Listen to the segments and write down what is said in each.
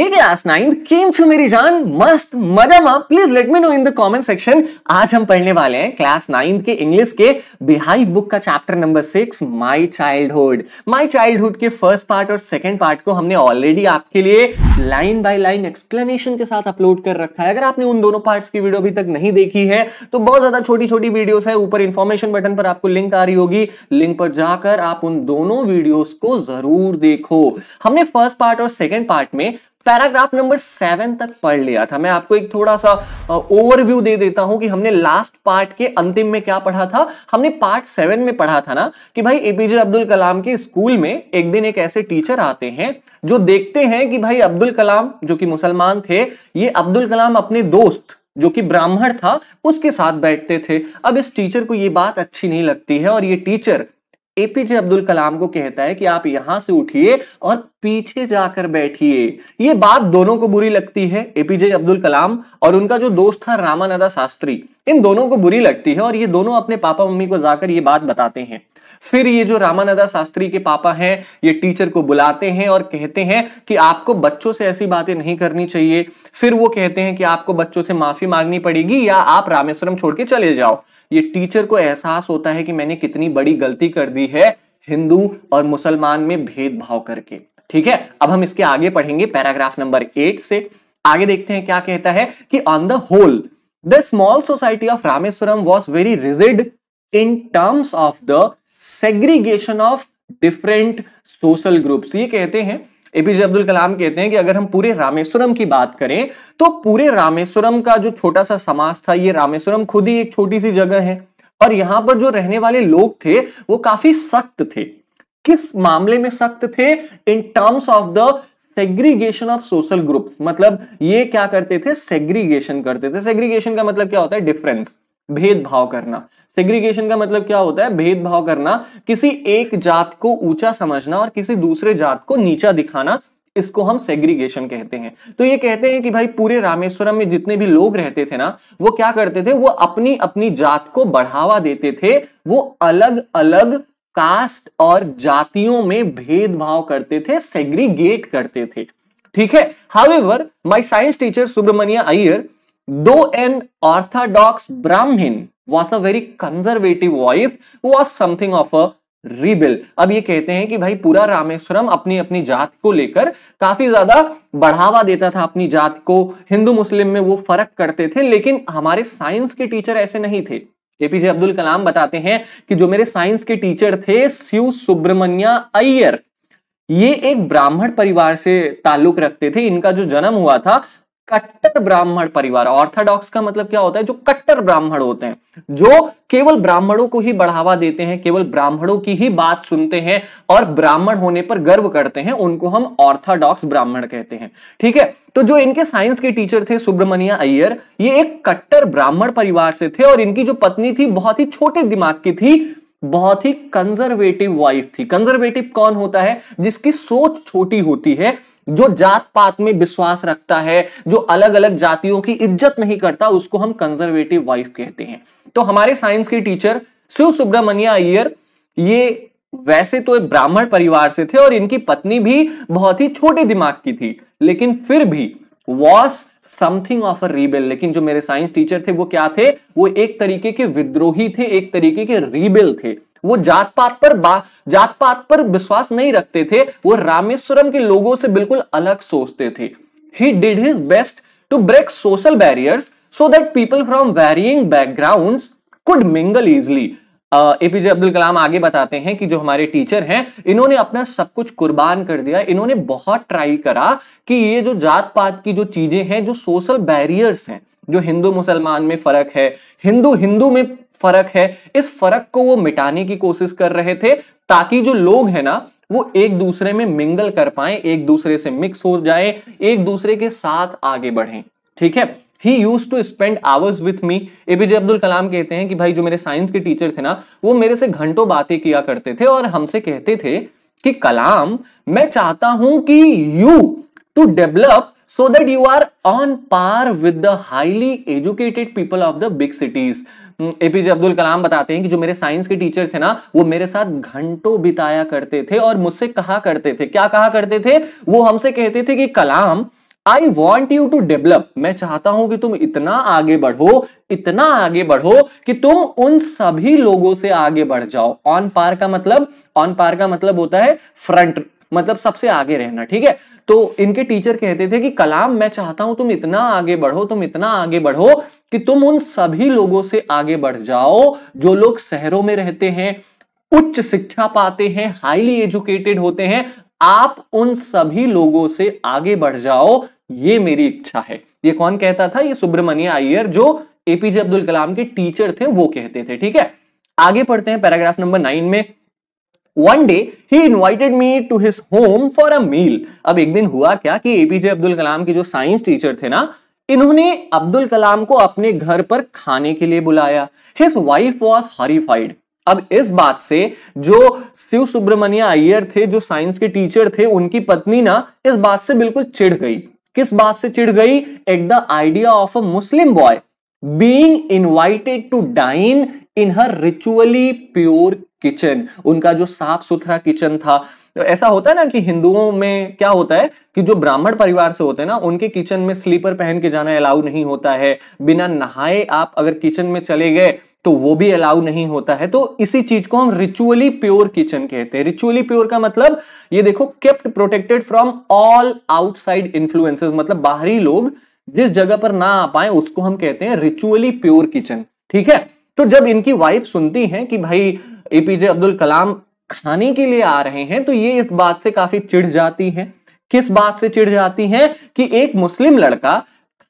Hey class 9, केम छू मेरी जान मस्त मजा मा please let me know in the comment section आज हम पढ़ने वाले हैं क्लास 9 के इंग्लिश के बिहाइव बुक का chapter number 6 my childhood my childhood के फर्स्ट पार्ट और सेकंड पार्ट को हमने ऑलरेडी आपके लिए लाइन बाय लाइन एक्सप्लेनेशन के साथ अपलोड कर रखा है अगर आपने उन दोनों पार्ट की वीडियो अभी तक नहीं देखी है तो बहुत ज्यादा छोटी छोटी वीडियोस है ऊपर इंफॉर्मेशन बटन पर आपको लिंक आ रही होगी लिंक पर जाकर आप उन दोनों वीडियो को जरूर देखो हमने फर्स्ट पार्ट और सेकेंड पार्ट में पैराग्राफ नंबर सेवन तक पढ़ लिया था मैं आपको एक थोड़ा सा ओवरव्यू दे देता हूं कि हमने लास्ट पार्ट के अंतिम में क्या पढ़ा था हमने पार्ट सेवन में पढ़ा था ना कि भाई एपीजे अब्दुल कलाम के स्कूल में एक दिन एक ऐसे टीचर आते हैं जो देखते हैं कि भाई अब्दुल कलाम जो कि मुसलमान थे ये अब्दुल कलाम अपने दोस्त जो कि ब्राह्मण था उसके साथ बैठते थे अब इस टीचर को ये बात अच्छी नहीं लगती है और ये टीचर एपीजे अब्दुल कलाम को कहता है कि आप यहां से उठिए और पीछे जाकर बैठिए ये बात दोनों को बुरी लगती है एपीजे अब्दुल कलाम और उनका जो दोस्त था रामानंदा शास्त्री इन दोनों को बुरी लगती है और ये दोनों अपने पापा मम्मी को जाकर ये बात बताते हैं फिर ये जो रामानंदा शास्त्री के पापा हैं ये टीचर को बुलाते हैं और कहते हैं कि आपको बच्चों से ऐसी बातें नहीं करनी चाहिए फिर वो कहते हैं कि आपको बच्चों से माफी मांगनी पड़ेगी या आप रामेश्वरम छोड़ के चले जाओ ये टीचर को एहसास होता है कि मैंने कितनी बड़ी गलती कर दी है हिंदू और मुसलमान में भेदभाव करके ठीक है अब हम इसके आगे पढ़ेंगे पैराग्राफ नंबर एट से आगे देखते हैं क्या कहता है कि on the whole the small society of Rameswaram was very rigid in terms of the segregation of different social groups ये कहते हैं एपीजे अब्दुल कलाम कहते हैं कि अगर हम पूरे रामेश्वरम की बात करें तो पूरे रामेश्वरम का जो छोटा सा समाज था ये रामेश्वरम खुद ही एक छोटी सी जगह है और यहां पर जो रहने वाले लोग थे वो काफी सख्त थे किस मामले में सख्त थे in terms of the segregation of social group मतलब ये क्या करते थे सेग्रीगेशन करते थे सेग्रीगेशन का मतलब क्या होता है डिफरेंस भेदभाव करना सेग्रीगेशन का मतलब क्या होता है भेदभाव करना किसी एक जात को ऊंचा समझना और किसी दूसरे जात को नीचा दिखाना इसको हम सेग्रीगेशन कहते हैं तो ये कहते हैं कि भाई पूरे रामेश्वरम में जितने भी लोग रहते थे ना वो क्या करते थे वो अपनी अपनी जात को बढ़ावा देते थे वो अलग अलग कास्ट और जातियों में भेदभाव करते थे सेग्रीगेट करते थे ठीक है however my science teacher Subramania Iyer though an orthodox Brahmin was a very conservative wife was something of a rebel अब ये कहते हैं कि भाई पूरा रामेश्वरम अपनी अपनी जात को लेकर काफी ज्यादा बढ़ावा देता था अपनी जात को हिंदू मुस्लिम में वो फर्क करते थे लेकिन हमारे साइंस के टीचर ऐसे नहीं थे एपीजे अब्दुल कलाम बताते हैं कि जो मेरे साइंस के टीचर थे शिव सुब्रमण्या अय्यर ये एक ब्राह्मण परिवार से ताल्लुक रखते थे इनका जो जन्म हुआ था कट्टर ब्राह्मण परिवार ऑर्थोडॉक्स का मतलब क्या होता है जो कट्टर ब्राह्मण होते हैं जो केवल ब्राह्मणों को ही बढ़ावा देते हैं केवल ब्राह्मणों की ही बात सुनते हैं और ब्राह्मण होने पर गर्व करते हैं उनको हम ऑर्थोडॉक्स ब्राह्मण कहते हैं ठीक है तो जो इनके साइंस के टीचर थे सुब्रमण्य अय्यर ये एक कट्टर ब्राह्मण परिवार से थे और इनकी जो पत्नी थी बहुत ही छोटे दिमाग की थी बहुत ही कंजर्वेटिव वाइफ थी कंजर्वेटिव कौन होता है जिसकी सोच छोटी होती है जो जात पात में विश्वास रखता है जो अलग अलग जातियों की इज्जत नहीं करता उसको हम कंजर्वेटिव वाइफ कहते हैं तो हमारे साइंस के टीचर शिव सुब्रमण्य अयर ये वैसे तो एक ब्राह्मण परिवार से थे और इनकी पत्नी भी बहुत ही छोटे दिमाग की थी लेकिन फिर भी was something of a rebel लेकिन जो मेरे साइंस टीचर थे वो क्या थे वो एक तरीके के विद्रोही थे एक तरीके के रीबेल थे वो जात पात पर जात पात पर विश्वास नहीं रखते थे वो रामेश्वरम के लोगों से बिल्कुल अलग सोचते थे he did his best to break social barriers so that people from varying background could mingle easily APJ Abdul Kalam आगे बताते हैं कि जो हमारे टीचर हैं इन्होंने अपना सब कुछ कुर्बान कर दिया इन्होंने बहुत ट्राई करा कि ये जो जात पात की जो चीजें हैं जो सोशल बैरियर्स हैं जो हिंदू मुसलमान में फर्क है हिंदू हिंदू में फर्क है इस फर्क को वो मिटाने की कोशिश कर रहे थे ताकि जो लोग हैं ना वो एक दूसरे में मिंगल कर पाए एक दूसरे से मिक्स हो जाए एक दूसरे के साथ आगे बढ़े ठीक है he used to spend hours with me APJ Abdul Kalam कहते हैं कि भाई जो मेरे साइंस के टीचर थे ना वो मेरे से घंटों बातें किया करते थे और हमसे कहते थे कि कलाम मैं चाहता हूं कि you to develop so that you are on par with the highly educated people of the big cities APJ Abdul Kalam बताते हैं कि जो मेरे साइंस के टीचर थे ना वो मेरे साथ घंटों बिताया करते थे और मुझसे कहा करते थे क्या कहा करते थे वो हमसे कहते थे कि Kalam I want you to develop मैं चाहता हूं कि तुम इतना आगे बढ़ो इतना आगे बढ़ो कि तुम उन सभी लोगों से आगे बढ़ जाओ ऑन पार का मतलब ऑन पार का मतलब होता है फ्रंट मतलब सबसे आगे रहना ठीक है तो इनके टीचर कहते थे कि कलाम मैं चाहता हूं तुम इतना आगे बढ़ो तुम इतना आगे बढ़ो कि तुम उन सभी लोगों से आगे बढ़ जाओ जो लोग शहरों में रहते हैं उच्च शिक्षा पाते हैं हाईली एजुकेटेड होते हैं आप उन सभी लोगों से आगे बढ़ जाओ ये मेरी इच्छा है ये कौन कहता था ये सुब्रमण्य अय्यर जो एपीजे अब्दुल कलाम के टीचर थे वो कहते थे ठीक है आगे पढ़ते हैं पैराग्राफ नंबर नाइन में one day he invited me to his home for a meal अब एक दिन हुआ क्या कि एपीजे अब्दुल कलाम के जो साइंस टीचर थे ना इन्होंने अब्दुल कलाम को अपने घर पर खाने के लिए बुलाया हिज वाइफ वॉज हरीफाइड अब इस बात से जो शिव सुब्रमण्य अय्यर थे जो साइंस के टीचर थे उनकी पत्नी ना इस बात से बिल्कुल चिढ़ गई किस बात से चिढ़ गई at the idea of a Muslim boy being invited to dine in her ritually pure kitchen उनका जो साफ सुथरा किचन था तो ऐसा होता है ना कि हिंदुओं में क्या होता है कि जो ब्राह्मण परिवार से होते हैं ना उनके किचन में स्लीपर पहन के जाना अलाउ नहीं होता है बिना नहाए आप अगर किचन में चले गए तो वो भी अलाउ नहीं होता है तो इसी चीज को हम रिचुअली प्योर किचन कहते हैं रिचुअली प्योर का मतलब ये देखो kept protected from all outside influences मतलब बाहरी लोग जिस जगह पर ना आ पाए उसको हम कहते हैं रिचुअली प्योर किचन ठीक है तो जब इनकी वाइफ सुनती हैं कि भाई एपीजे अब्दुल कलाम खाने के लिए आ रहे हैं तो ये इस बात से काफी चिढ़ जाती हैं किस बात से चिढ़ जाती हैं कि एक मुस्लिम लड़का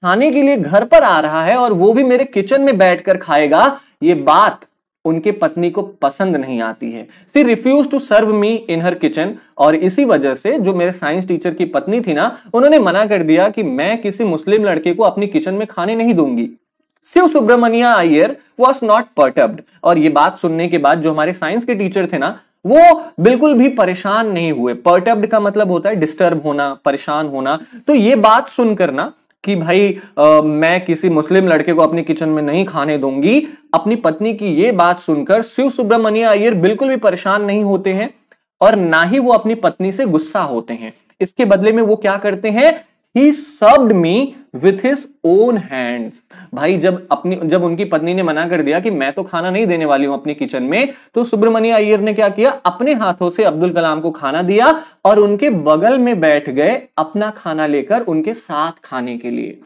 खाने के लिए घर पर आ रहा है और वो भी मेरे किचन में बैठकर खाएगा ये बात उनके पत्नी को पसंद नहीं आती है she refuse to serve me in her kitchen और इसी वजह से जो मेरे साइंस टीचर की पत्नी थी ना उन्होंने मना कर दिया कि मैं किसी मुस्लिम लड़के को अपनी किचन में खाने नहीं दूंगी Siva Subramania Iyer was not perturbed और ये बात सुनने के बाद जो हमारे साइंस के टीचर थे ना वो बिल्कुल भी परेशान नहीं हुए पर्टअप्ड का मतलब होता है डिस्टर्ब होना परेशान होना तो ये बात सुनकर ना कि भाई आ, मैं किसी मुस्लिम लड़के को अपने किचन में नहीं खाने दूंगी अपनी पत्नी की ये बात सुनकर शिव सुब्रमण्य अयर बिल्कुल भी परेशान नहीं होते हैं और ना ही वो अपनी पत्नी से गुस्सा होते हैं इसके बदले में वो क्या करते हैं he served me with his own hands भाई जब अपनी जब उनकी पत्नी ने मना कर दिया कि मैं तो खाना नहीं देने वाली हूं अपने किचन में तो सुब्रमण्य अय्यर ने क्या किया अपने हाथों से अब्दुल कलाम को खाना दिया और उनके बगल में बैठ गए अपना खाना लेकर उनके साथ खाने के लिए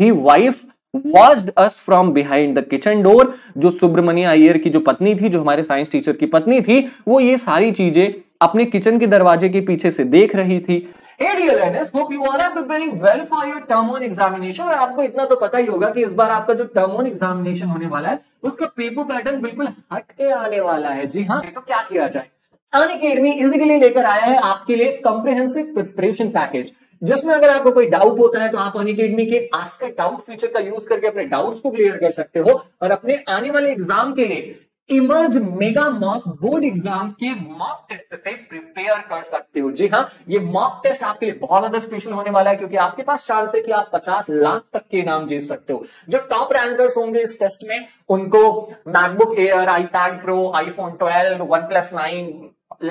he wife watched us from behind the kitchen door जो सुब्रमण्य अय्यर की जो पत्नी थी जो हमारे साइंस टीचर की पत्नी थी वो ये सारी चीजें अपने किचन के दरवाजे के पीछे से देख रही थी हे डीएलएनएस hope you all are preparing well for your term on examination और आपको इतना तो पता ही होगा कि इस बार आपका जो टर्म ऑन एग्जामिनेशन होने वाला है उसका पेपर पैटर्न बिल्कुल हटके आने वाला है जी हाँ तो क्या किया जाए अन अकेडमी इसी लिए लेकर आया है आपके लिए कॉम्प्रिहेंसिव प्रिपरेशन पैकेज जिसमें अगर आपको कोई डाउट होता है तो आप अन अकेडमी के आस्क डाउट फीचर का यूज करके अपने डाउट्स को क्लियर कर सकते हो और अपने आने वाले एग्जाम के लिए emerge mega mock board exam के मॉक टेस्ट से प्रिपेयर कर सकते हो जी हाँ ये मॉक टेस्ट आपके लिए बहुत ज्यादा स्पेशल होने वाला है क्योंकि आपके पास चांस है कि आप 50 लाख तक के इनाम जीत सकते हो जो टॉप रैंकर्स होंगे इस टेस्ट में उनको MacBook Air iPad Pro iPhone 12 OnePlus nine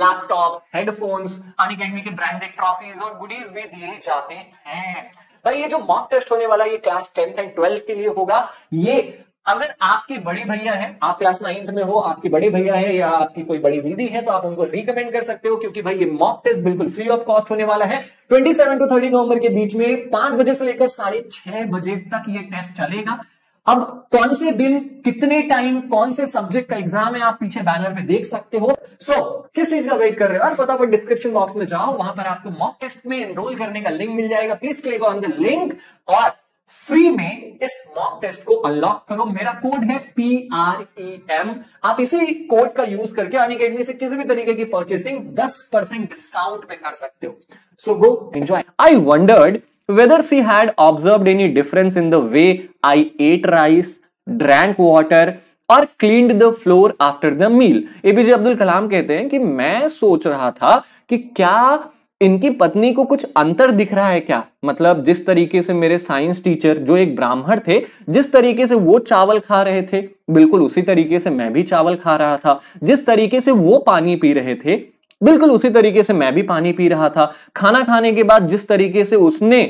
laptop headphones Unacademy के ब्रांडेड ट्रॉफीज और गुडीज भी दिए जाते हैं भाई ये जो मॉक टेस्ट होने वाला है ये क्लास टेंथ एंड ट्वेल्थ के लिए होगा ये अगर आपके बड़े भैया हैं आप क्लास नाइन्थ में हो आपके बड़े भैया है या आपकी कोई बड़ी दीदी है तो आप उनको रिकमेंड कर सकते हो क्योंकि भाई ये मॉक टेस्ट बिल्कुल फ्री ऑफ कॉस्ट होने वाला है 27 टू 30 नवंबर के बीच में पांच बजे से लेकर साढ़े छह बजे तक ये टेस्ट चलेगा अब कौन से दिन कितने टाइम कौन से सब्जेक्ट का एग्जाम है आप पीछे बैनर पे देख सकते हो सो so, किस चीज का वेट कर रहे हो और फटाफट डिस्क्रिप्शन बॉक्स में जाओ वहां पर आपको मॉक टेस्ट में एनरोल करने का लिंक मिल जाएगा please click on the link और फ्री में इस मॉक टेस्ट को अनलॉक करो मेरा कोड है पी आर ई एम आप इसी कोड का यूज करके अन अकेडमी से किसी भी तरीके की परचेसिंग 10 परसेंट डिस्काउंट में कर सकते हो so go enjoy I wondered whether she had observed any difference in the way I ate rice, drank water, और clean the floor after the meal APJ Abdul Kalam कहते हैं कि मैं सोच रहा था कि क्या इनकी पत्नी को कुछ अंतर दिख रहा है क्या मतलब जिस तरीके से मेरे साइंस टीचर जो एक ब्राह्मण थे जिस तरीके से वो चावल खा रहे थे बिल्कुल उसी तरीके से मैं भी चावल खा रहा था जिस तरीके से वो पानी पी रहे थे बिल्कुल उसी तरीके से मैं भी पानी पी रहा था खाना खाने के बाद जिस तरीके से उसने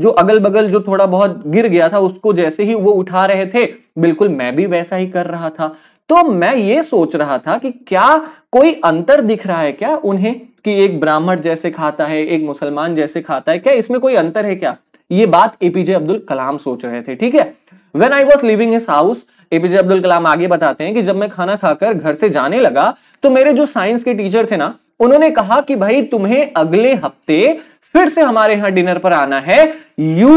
जो अगल बगल जो थोड़ा बहुत गिर गया था उसको जैसे ही वो उठा रहे थे बिल्कुल मैं भी वैसा ही कर रहा था तो मैं ये सोच रहा था कि क्या कोई अंतर दिख रहा है क्या उन्हें कि एक ब्राह्मण जैसे खाता है एक मुसलमान जैसे खाता है क्या इसमें कोई अंतर है क्या ये बात एपीजे अब्दुल कलाम सोच रहे थे ठीक है वेन आई वॉज लिविंग इस हाउस एपीजे अब्दुल कलाम आगे बताते हैं कि जब मैं खाना खाकर घर से जाने लगा तो मेरे जो साइंस के टीचर थे ना उन्होंने कहा कि भाई तुम्हें अगले हफ्ते फिर से हमारे यहां डिनर पर आना है you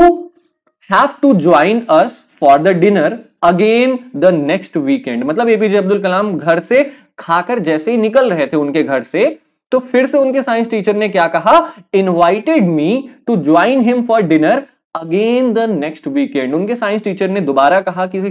have to join us for the dinner again the next weekend मतलब एपीजे अब्दुल कलाम घर से खाकर जैसे ही निकल रहे थे उनके घर से तो फिर से उनके साइंस टीचर ने क्या कहा invited me to join him for dinner again the next weekend उनके साइंस टीचर ने दोबारा कहा कि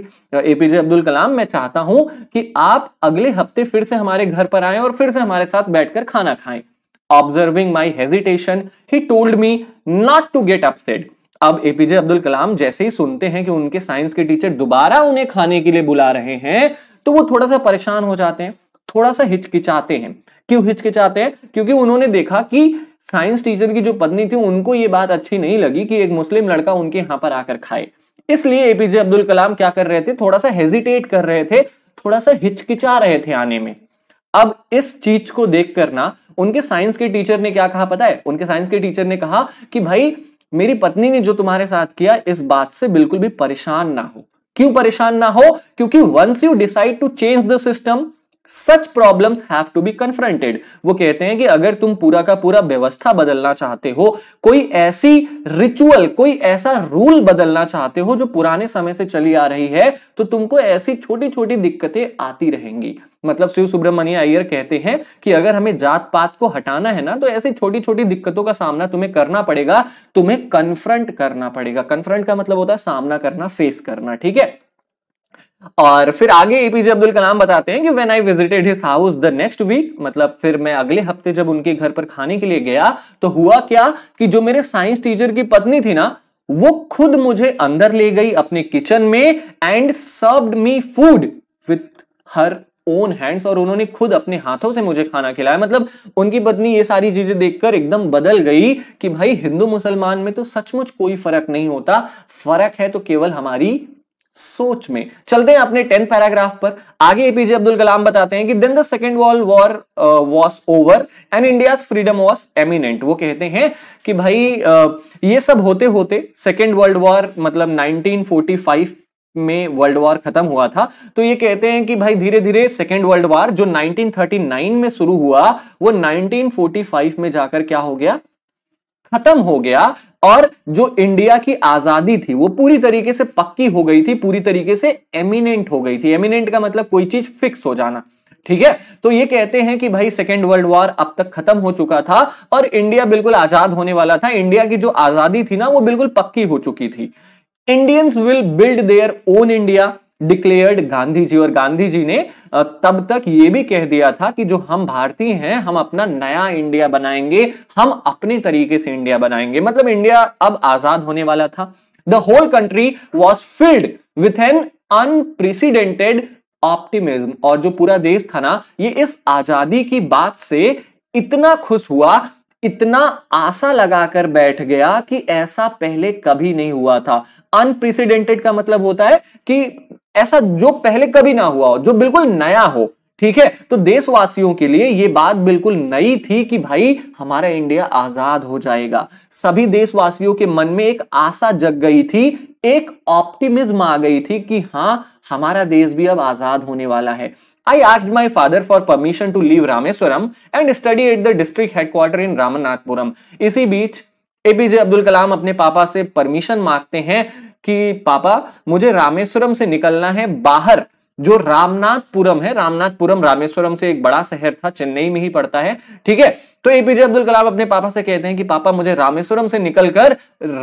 एपीजे अब्दुल कलाम मैं चाहता हूं कि आप अगले हफ्ते फिर से हमारे घर पर आए और फिर से हमारे साथ बैठकर खाना खाएं observing my hesitation he told me not to get upset. अब एपीजे अब्दुल कलाम जैसे ही सुनते हैं कि उनके साइंस के टीचर दोबारा उन्हें खाने के लिए बुला रहे हैं तो वो थोड़ा सा परेशान हो जाते हैं थोड़ा सा हिचकिचाते हैं क्यों हिचकिचाते हैं क्योंकि उन्होंने देखा कि साइंस टीचर की जो पत्नी थी उनको ये बात अच्छी नहीं लगी कि एक मुस्लिम लड़का उनके यहां पर आकर खाए इसलिए एपीजे अब्दुल कलाम क्या कर रहे थे थोड़ा सा हेजिटेट कर रहे थे थोड़ा सा हिचकिचा रहे थे आने में अब इस चीज को देख करना उनके साइंस के टीचर ने क्या कहा पता है उनके साइंस के टीचर ने कहा कि भाई मेरी पत्नी ने जो तुम्हारे साथ किया इस बात से बिल्कुल भी परेशान ना हो क्यों परेशान ना हो क्योंकि once you decide to change the system such problems have to be confronted वो कहते हैं कि अगर तुम पूरा का पूरा व्यवस्था बदलना चाहते हो कोई ऐसी रिचुअल कोई ऐसा रूल बदलना चाहते हो जो पुराने समय से चली आ रही है तो तुमको ऐसी छोटी छोटी दिक्कतें आती रहेंगी मतलब शिव सुब्रमण्य अय्यर कहते हैं कि अगर हमें जात पात को हटाना है ना तो ऐसी छोटी छोटी दिक्कतों का सामना तुम्हें करना पड़ेगा तुम्हें कन्फ्रंट करना पड़ेगा कन्फ्रंट का मतलब होता है सामना करना फेस करना ठीक है और फिर आगे एपीजे अब्दुल कलाम बताते हैं कि when I visited his house the next week मतलब फिर मैं अगले हफ्ते जब उनके घर पर खाने के लिए गया तो हुआ क्या कि जो मेरे साइंस टीचर की पत्नी थी ना वो खुद मुझे अंदर ले गई अपने किचन में and served me food with her own hands और उन्होंने खुद अपने हाथों से मुझे खाना खिलाया मतलब उनकी पत्नी ये सारी चीजें देखकर एकदम बदल गई कि भाई हिंदू मुसलमान में तो सचमुच कोई फर्क नहीं होता फर्क है तो केवल हमारी सोच में चलते हैं अपने टेंथ पैराग्राफ पर आगे एपीजे अब्दुल कलाम बताते हैं कि then the second world war was over and India freedom was eminent वो कहते हैं कि भाई uh, ये सब होते होते सेकेंड वर्ल्ड वॉर मतलब 1945 में वर्ल्ड वॉर खत्म हुआ था तो ये कहते हैं कि भाई धीरे धीरे सेकेंड वर्ल्ड वॉर जो 1939 में शुरू हुआ वो 1945 में जाकर क्या हो गया खत्म हो गया और जो इंडिया की आजादी थी वो पूरी तरीके से पक्की हो गई थी पूरी तरीके से एमिनेंट हो गई थी एमिनेंट का मतलब कोई चीज फिक्स हो जाना ठीक है तो ये कहते हैं कि भाई सेकेंड वर्ल्ड वॉर अब तक खत्म हो चुका था और इंडिया बिल्कुल आजाद होने वाला था इंडिया की जो आजादी थी ना वो बिल्कुल पक्की हो चुकी थी Indians will build their own India declared Gandhi ji और गांधी जी ने तब तक ये भी कह दिया था कि जो हम भारतीय हैं हम अपना नया इंडिया बनाएंगे हम अपने तरीके से इंडिया बनाएंगे मतलब इंडिया अब आजाद होने वाला था the whole country was filled with an unprecedented optimism और जो पूरा देश था ना ये इस आजादी की बात से इतना खुश हुआ इतना आशा लगाकर बैठ गया कि ऐसा पहले कभी नहीं हुआ था अनप्रेसिडेंटेड का मतलब होता है कि ऐसा जो पहले कभी ना हुआ हो जो बिल्कुल नया हो ठीक है तो देशवासियों के लिए ये बात बिल्कुल नई थी कि भाई हमारा इंडिया आजाद हो जाएगा सभी देशवासियों के मन में एक आशा जग गई थी एक ऑप्टिमिज्म आ गई थी कि हाँ हमारा देश भी अब आजाद होने वाला है आई आज my father for permission to leave Rameswaram and study at the district headquarter in Ramanathapuram इसी बीच एपीजे अब्दुल कलाम अपने पापा से परमिशन मांगते हैं कि पापा मुझे रामेश्वरम से निकलना है बाहर जो रामनाथपुरम है रामनाथपुरम रामेश्वरम से एक बड़ा शहर था चेन्नई में ही पड़ता है ठीक है तो एपीजे अब्दुल कलाम अपने पापा से कहते हैं कि पापा मुझे रामेश्वरम से निकलकर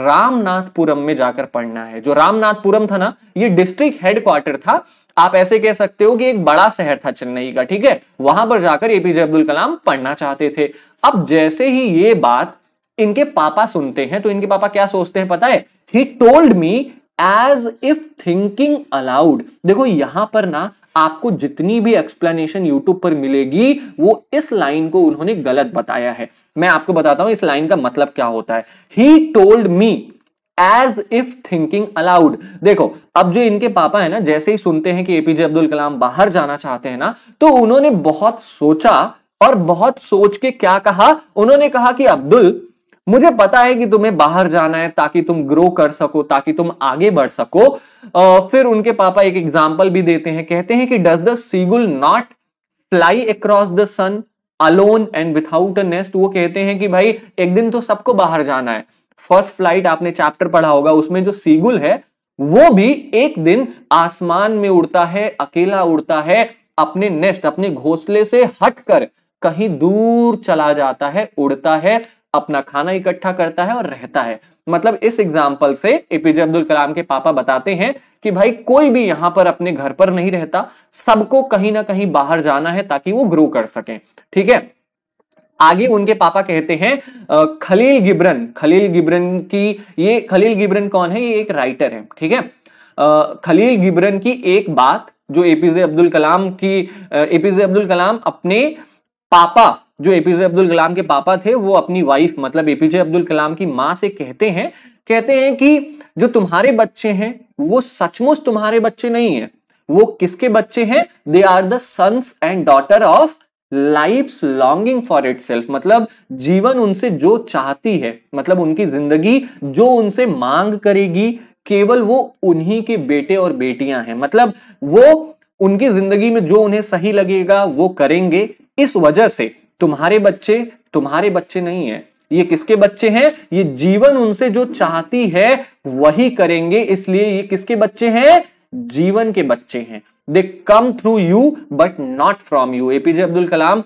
रामनाथपुरम में जाकर पढ़ना है जो रामनाथपुरम था ना ये डिस्ट्रिक्ट हेडक्वार्टर था आप ऐसे कह सकते हो कि एक बड़ा शहर था चेन्नई का ठीक है वहां पर जाकर एपीजे अब्दुल कलाम पढ़ना चाहते थे अब जैसे ही ये बात इनके पापा सुनते हैं तो इनके पापा क्या सोचते हैं पता है he told me as if thinking aloud देखो यहां पर ना आपको जितनी भी एक्सप्लेनेशन यूट्यूब पर मिलेगी वो इस लाइन को उन्होंने गलत बताया है मैं आपको बताता हूं इस लाइन का मतलब क्या होता है he told me as if thinking aloud देखो अब जो इनके पापा है ना जैसे ही सुनते हैं कि एपीजे अब्दुल कलाम बाहर जाना चाहते हैं ना तो उन्होंने बहुत सोचा और बहुत सोच के क्या कहा उन्होंने कहा कि अब्दुल मुझे पता है कि तुम्हें बाहर जाना है ताकि तुम ग्रो कर सको ताकि तुम आगे बढ़ सको आ, फिर उनके पापा एक एग्जाम्पल भी देते हैं कहते हैं कि does the seagull not fly across the sun alone and without a nest वो कहते हैं कि भाई एक दिन तो सबको बाहर जाना है फर्स्ट फ्लाइट आपने चैप्टर पढ़ा होगा उसमें जो सीगुल है वो भी एक दिन आसमान में उड़ता है अकेला उड़ता है अपने नेस्ट अपने घोंसले से हटकर कहीं दूर चला जाता है उड़ता है अपना खाना इकट्ठा करता है और रहता है मतलब इस एग्जाम्पल से एपीजे अब्दुल कलाम के पापा बताते हैं कि भाई कोई भी यहां पर अपने घर पर नहीं रहता सबको कहीं ना कहीं बाहर जाना है ताकि वो ग्रो कर सके ठीक है आगे उनके पापा कहते हैं खलील गिब्रन खलील गिब्रन की ये खलील गिब्रन कौन है ये एक राइटर है ठीक है खलील गिब्रन की एक बात जो एपीजे अब्दुल कलाम की एपीजे अब्दुल कलाम अपने पापा जो एपीजे अब्दुल कलाम के पापा थे वो अपनी वाइफ मतलब एपीजे अब्दुल कलाम की माँ से कहते हैं कहते हैं कि जो तुम्हारे बच्चे हैं वो सचमुच तुम्हारे बच्चे नहीं है वो किसके बच्चे हैं they are the sons and daughter of life longing for it मतलब जीवन उनसे जो चाहती है मतलब उनकी जिंदगी जो उनसे मांग करेगी केवल वो उन्हीं के बेटे और बेटियां हैं मतलब वो उनकी जिंदगी में जो उन्हें सही लगेगा वो करेंगे इस वजह से तुम्हारे बच्चे तुम्हारे बच्चे नहीं है ये किसके बच्चे हैं ये जीवन उनसे जो चाहती है वही करेंगे इसलिए ये किसके बच्चे हैं जीवन के बच्चे हैं they come through you but not from you APJ Abdul Kalam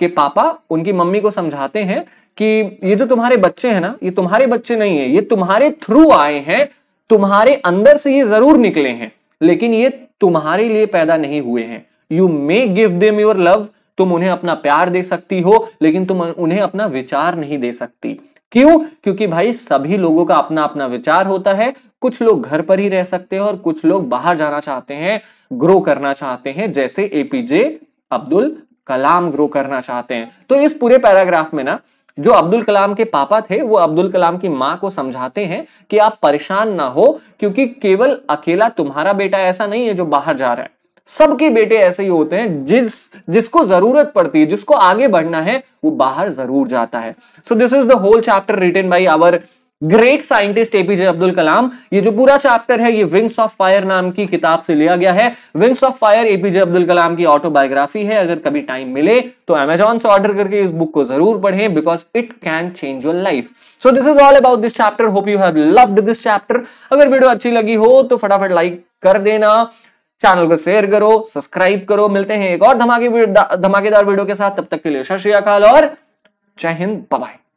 के पापा उनकी मम्मी को समझाते हैं कि ये जो तुम्हारे बच्चे हैं ना ये तुम्हारे बच्चे नहीं है ये तुम्हारे थ्रू आए हैं तुम्हारे अंदर से ये जरूर निकले हैं लेकिन ये तुम्हारे लिए पैदा नहीं हुए हैं you may give them your love तुम उन्हें अपना प्यार दे सकती हो लेकिन तुम उन्हें अपना विचार नहीं दे सकती क्यों क्योंकि भाई सभी लोगों का अपना अपना विचार होता है कुछ लोग घर पर ही रह सकते हैं और कुछ लोग बाहर जाना चाहते हैं ग्रो करना चाहते हैं जैसे एपीजे अब्दुल कलाम ग्रो करना चाहते हैं तो इस पूरे पैराग्राफ में ना जो अब्दुल कलाम के पापा थे वो अब्दुल कलाम की माँ को समझाते हैं कि आप परेशान ना हो क्योंकि केवल अकेला तुम्हारा बेटा ऐसा नहीं है जो बाहर जा रहा है सबके बेटे ऐसे ही होते हैं जिस जिसको जरूरत पड़ती है जिसको आगे बढ़ना है वो बाहर जरूर जाता है so this is the whole chapter written by our great scientist APJ Abdul Kalam ये जो पूरा चैप्टर है ये विंग्स ऑफ फायर नाम की किताब से लिया गया है Wings of Fire APJ Abdul Kalam की ऑटोबायोग्राफी है अगर कभी टाइम मिले तो अमेजोन से ऑर्डर करके इस बुक को जरूर पढ़ें because it can change your life so this is all about this chapter hope you have loved this chapter अगर वीडियो अच्छी लगी हो तो फटाफट लाइक कर देना चैनल को शेयर करो सब्सक्राइब करो मिलते हैं एक और धमाके धमाकेदार वीडियो के साथ तब तक के लिए सत श्रीकाल और जय हिंद बाय